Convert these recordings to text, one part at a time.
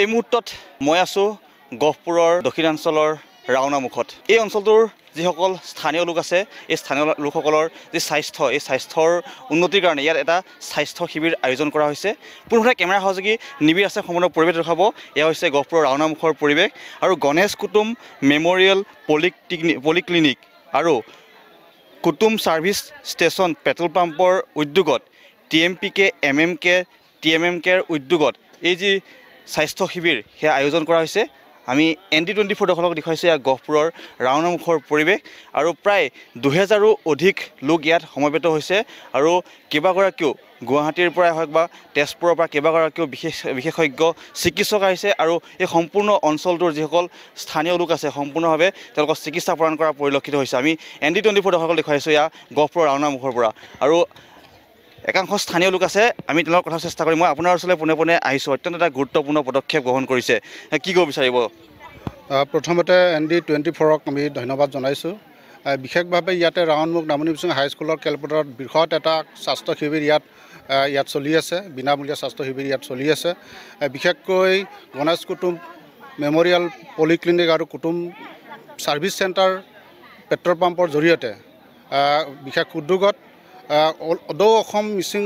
এই মুহূৰ্তত মই আছোঁ গহপুৰৰ দক্ষিণাঞ্চলৰ মুখত এই অঞ্চলটোৰ যিসকল স্থানীয় লোক আছে এই স্থানীয় লোকসকলৰ যি স্বাস্থ্য এই স্বাস্থ্যৰ উন্নতিৰ কাৰণে ইয়াত এটা স্বাস্থ্য শিবিৰ আয়োজন কৰা হৈছে পোনপথে কেমেৰা সহযোগী নিবি আছে সম্পূৰ্ণ পৰিৱেশ দেখাব এয়া হৈছে গহপুৰৰ ৰাওনামুখৰ পৰিৱেশ আৰু গণেশ কুটুম মেম'ৰিয়েল পলিটেকনিক পলিক্লিনিক আৰু কুটুম ছাৰ্ভিচ ষ্টেচন পেট্ৰল পাম্পৰ উদ্যোগত T M P K M M K T M M কেৰ উদ্যোগত এই যি স্বাস্থ্য শিবিৰ সেয়া আয়োজন কৰা হৈছে আমি এন ডি টুৱেণ্টি ফ'ৰ দৰ্শকক দেখুৱাইছোঁ ইয়াৰ গহপুৰৰ ৰাওনা মুখৰ পৰিৱেশ আৰু প্ৰায় দুহেজাৰো অধিক লোক ইয়াত সমবেত হৈছে আৰু কেইবাগৰাকীও গুৱাহাটীৰ পৰাই হওক বা তেজপুৰৰ পৰা কেইবাগৰাকীও বিশেষ বিশেষজ্ঞ চিকিৎসক আহিছে আৰু এই সম্পূৰ্ণ অঞ্চলটোৰ যিসকল স্থানীয় লোক আছে সম্পূৰ্ণভাৱে তেওঁলোকক চিকিৎসা প্ৰদান কৰা পৰিলক্ষিত হৈছে আমি এন ডি টুৱেণ্টি ফ'ৰ দৰ্শকক দেখুৱাইছোঁ ইয়াৰ গহপুৰৰ ৰাওনামুখৰ পৰা আৰু একাংশ স্থানীয় লোক আছে আমি তেওঁলোকৰ কথা চেষ্টা কৰিম মই আপোনাৰ ওচৰলৈ পোনে পোনে আহিছোঁ অত্যন্ত এটা গুৰুত্বপূৰ্ণ পদক্ষেপ গ্ৰহণ কৰিছে কি ক'ব বিচাৰিব প্ৰথমতে এন ডি টুৱেণ্টি ফ'ৰক আমি ধন্যবাদ জনাইছোঁ বিশেষভাৱে ইয়াতে ৰাৱণমুখ নামনি বিচুং হাইস্কুলৰ খেলপথাৰত বৃহৎ এটা স্বাস্থ্য শিবিৰ ইয়াত ইয়াত চলি আছে বিনামূলীয়া স্বাস্থ্য শিবিৰ ইয়াত চলি আছে বিশেষকৈ গণেশ কুটুম মেমৰিয়েল পলিক্লিনিক আৰু কুটুম ছাৰ্ভিচ চেণ্টাৰ পেট্ৰল পাম্পৰ জৰিয়তে বিশেষ উদ্যোগত অদৌ অসম মিচিং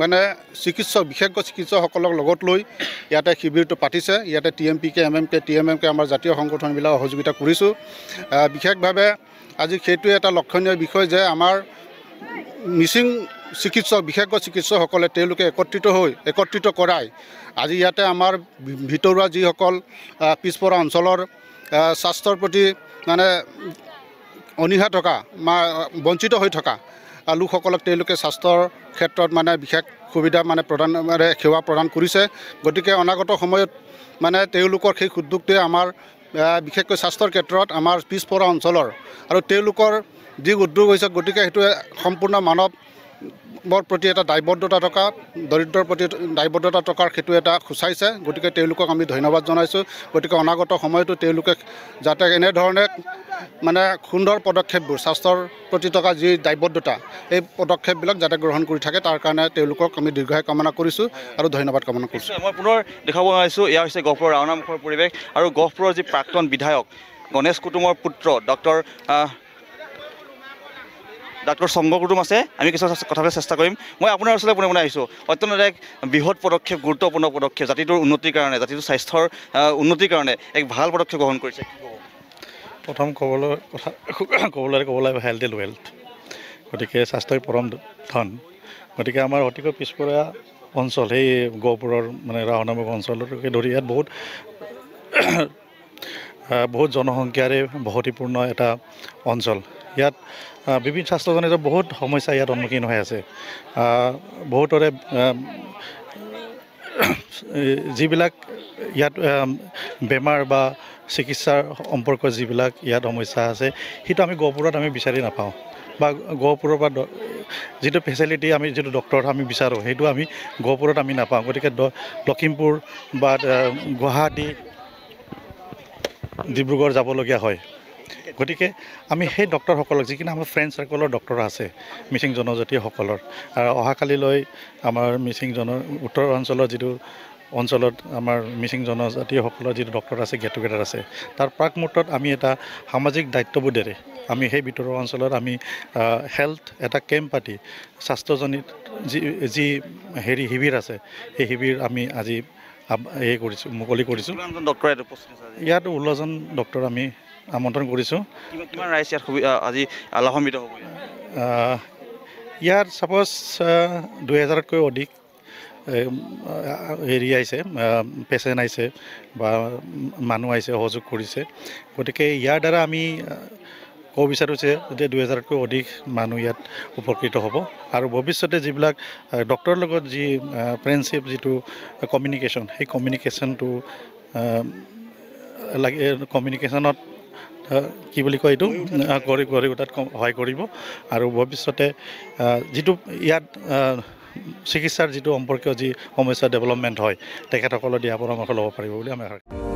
মানে চিকিৎসক বিশেষজ্ঞ চিকিৎসকসকলক লগত লৈ ইয়াতে শিবিৰটো পাতিছে ইয়াতে T M P K M M K T M M K আমাৰ জাতীয় সংগঠনবিলাক সহযোগিতা কৰিছোঁ বিশেষভাৱে আজি সেইটোৱে এটা লক্ষণীয় বিষয় যে আমাৰ মিচিং চিকিৎসক বিশেষজ্ঞ চিকিৎসকসকলে তেওঁলোকে একত্ৰিত হৈ একত্ৰিত কৰাই আজি ইয়াতে আমাৰ ভিতৰুৱা যিসকল পিছপৰা অঞ্চলৰ স্বাস্থ্যৰ প্ৰতি মানে অনীহা থকা বা বঞ্চিত হৈ থকা লোকসকলক তেওঁলোকে স্বাস্থ্যৰ ক্ষেত্ৰত মানে বিশেষ সুবিধা মানে প্ৰদান মানে সেৱা প্ৰদান কৰিছে গতিকে অনাগত সময়ত মানে তেওঁলোকৰ সেই উদ্যোগটোৱে আমাৰ বিশেষকৈ স্বাস্থ্যৰ ক্ষেত্ৰত আমাৰ পিছপৰা অঞ্চলৰ আৰু তেওঁলোকৰ যি উদ্যোগ হৈছে গতিকে সেইটোৱে সম্পূৰ্ণ মানৱ বৰ প্ৰতি এটা দায়বদ্ধতা থকা দৰিদ্ৰৰ প্ৰতি দায়বদ্ধতা থকাৰ সেইটো এটা সূচাইছে গতিকে তেওঁলোকক আমি ধন্যবাদ জনাইছোঁ গতিকে অনাগত সময়তো তেওঁলোকে যাতে এনেধৰণে মানে সুন্দৰ পদক্ষেপবোৰ স্বাস্থ্যৰ প্ৰতি থকা যি দায়বদ্ধতা এই পদক্ষেপবিলাক যাতে গ্ৰহণ কৰি থাকে তাৰ কাৰণে তেওঁলোকক আমি দীৰ্ঘায় কামনা কৰিছোঁ আৰু ধন্যবাদ কামনা কৰিছোঁ মই পুনৰ দেখাব নোৱাৰিছোঁ এয়া হৈছে গহপুৰৰ ৰাওনামুখৰ পৰিৱেশ আৰু গহপুৰৰ যি প্ৰাক্তন বিধায়ক গণেশ কুটুমৰ পুত্ৰ ডক্টৰ ডাক্তৰ সংগ কুটুম আছে আমি কিছু কথাবিলাক চেষ্টা কৰিম মই আপোনাৰ ওচৰলৈ পোনে পোনে আহিছোঁ অত্যন্ত এক বৃহৎ পদক্ষেপ গুৰুত্বপূৰ্ণ পদক্ষেপ জাতিটোৰ উন্নতিৰ কাৰণে জাতিটোৰ স্বাস্থ্যৰ উন্নতিৰ কাৰণে এক ভাল পদক্ষেপ গ্ৰহণ কৰিছে প্ৰথম ক'বলৈ কথা ক'বলৈ ক'বলৈ হেল্থ এণ্ড ৱেলথ গতিকে স্বাস্থ্যই পৰম ধন গতিকে আমাৰ অতিকৈ পিছপৰা অঞ্চল সেই গহপুৰৰ মানে ৰাহনামুখ অঞ্চলকে ধৰি ইয়াত বহুত বহুত জনসংখ্যাৰে ভৰতিপূৰ্ণ এটা অঞ্চল ইয়াত বিভিন্ন স্বাস্থ্যজনিত বহুত সমস্যা ইয়াত সন্মুখীন হৈ আছে বহুতৰে যিবিলাক ইয়াত বেমাৰ বা চিকিৎসাৰ সম্পৰ্কত যিবিলাক ইয়াত সমস্যা আছে সেইটো আমি গহপুৰত আমি বিচাৰি নাপাওঁ বা গহপুৰৰ পৰা যিটো ফেচিলিটি আমি যিটো ডক্টৰ আমি বিচাৰোঁ সেইটো আমি গহপুৰত আমি নাপাওঁ গতিকে লখিমপুৰ বা গুৱাহাটী ডিব্ৰুগড় যাবলগীয়া হয় গতিকে আমি সেই ডক্টৰসকলক যিকোনো আমাৰ ফ্ৰেণ্ড চাৰ্কলৰ ডক্টৰ আছে মিচিং জনজাতিসকলৰ আৰু অহাকালিলৈ আমাৰ মিচিং জন উত্তৰ অঞ্চলৰ যিটো অঞ্চলত আমাৰ মিচিং জনজাতিসকলৰ যিটো ডক্টৰ আছে গেট টুগেডাৰ আছে তাৰ প্ৰাক মুহূৰ্তত আমি এটা সামাজিক দায়িত্ববোধেৰে আমি সেই ভিতৰুৱা অঞ্চলত আমি হেল্থ এটা কেম্প পাতি স্বাস্থ্যজনিত যি যি হেৰি শিবিৰ আছে সেই শিবিৰ আমি আজি হেৰি কৰিছোঁ মুকলি কৰিছোঁ ইয়াত ষোল্লজন ডক্টৰ আমি আমন্ত্ৰণ কৰিছোঁ কিমান ৰাইজ ইয়াত আজি লাভান্বিত হ'ব দুহেজাৰতকৈ অধিক হেৰি আহিছে পেচেণ্ট আহিছে বা মানুহ আহিছে সহযোগ কৰিছে গতিকে ইয়াৰ দ্বাৰা আমি ক'ব বিচাৰোঁ যে যে দুহেজাৰতকৈ অধিক মানুহ ইয়াত উপকৃত হ'ব আৰু ভৱিষ্যতে যিবিলাক ডক্টৰৰ লগত যি ফ্ৰেণ্ডশ্বিপ যিটো কমিউনিকেশ্যন সেই কমিউনিকেশ্যনটো লাগে কমিউনিকেশ্যনত কি বুলি কয় এইটো গঢ়ি গঢ়ি উঠাত সহায় কৰিব আৰু ভৱিষ্যতে যিটো ইয়াত চিকিৎসাৰ যিটো সম্পৰ্কীয় যি সমস্যা ডেভেলপমেণ্ট হয় তেখেতসকলৰ দিহা পৰামৰ্শ ল'ব পাৰিব বুলি আমি আশা কৰোঁ